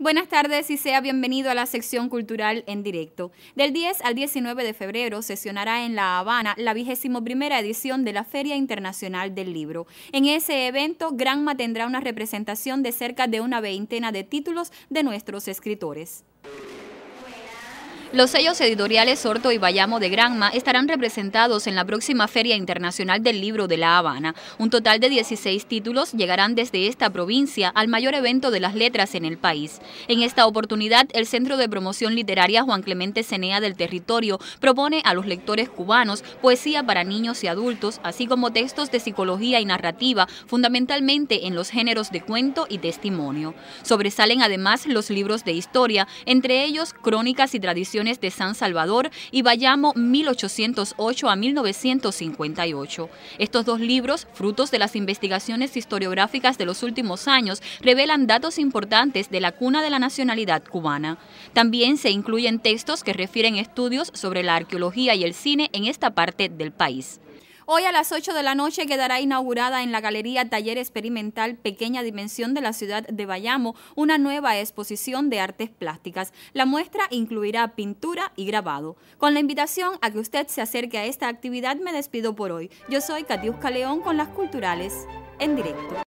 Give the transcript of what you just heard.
Buenas tardes y sea bienvenido a la sección cultural en directo. Del 10 al 19 de febrero sesionará en La Habana la vigésimo primera edición de la Feria Internacional del Libro. En ese evento, Granma tendrá una representación de cerca de una veintena de títulos de nuestros escritores. Los sellos editoriales Sorto y Bayamo de Granma estarán representados en la próxima Feria Internacional del Libro de La Habana. Un total de 16 títulos llegarán desde esta provincia al mayor evento de las letras en el país. En esta oportunidad, el Centro de Promoción Literaria Juan Clemente Cenea del Territorio propone a los lectores cubanos poesía para niños y adultos, así como textos de psicología y narrativa, fundamentalmente en los géneros de cuento y testimonio. Sobresalen además los libros de historia, entre ellos crónicas y tradiciones de San Salvador y Bayamo 1808 a 1958. Estos dos libros, frutos de las investigaciones historiográficas de los últimos años, revelan datos importantes de la cuna de la nacionalidad cubana. También se incluyen textos que refieren estudios sobre la arqueología y el cine en esta parte del país. Hoy a las 8 de la noche quedará inaugurada en la Galería Taller Experimental Pequeña Dimensión de la ciudad de Bayamo una nueva exposición de artes plásticas. La muestra incluirá pintura y grabado. Con la invitación a que usted se acerque a esta actividad me despido por hoy. Yo soy Katiuska León con las culturales en directo.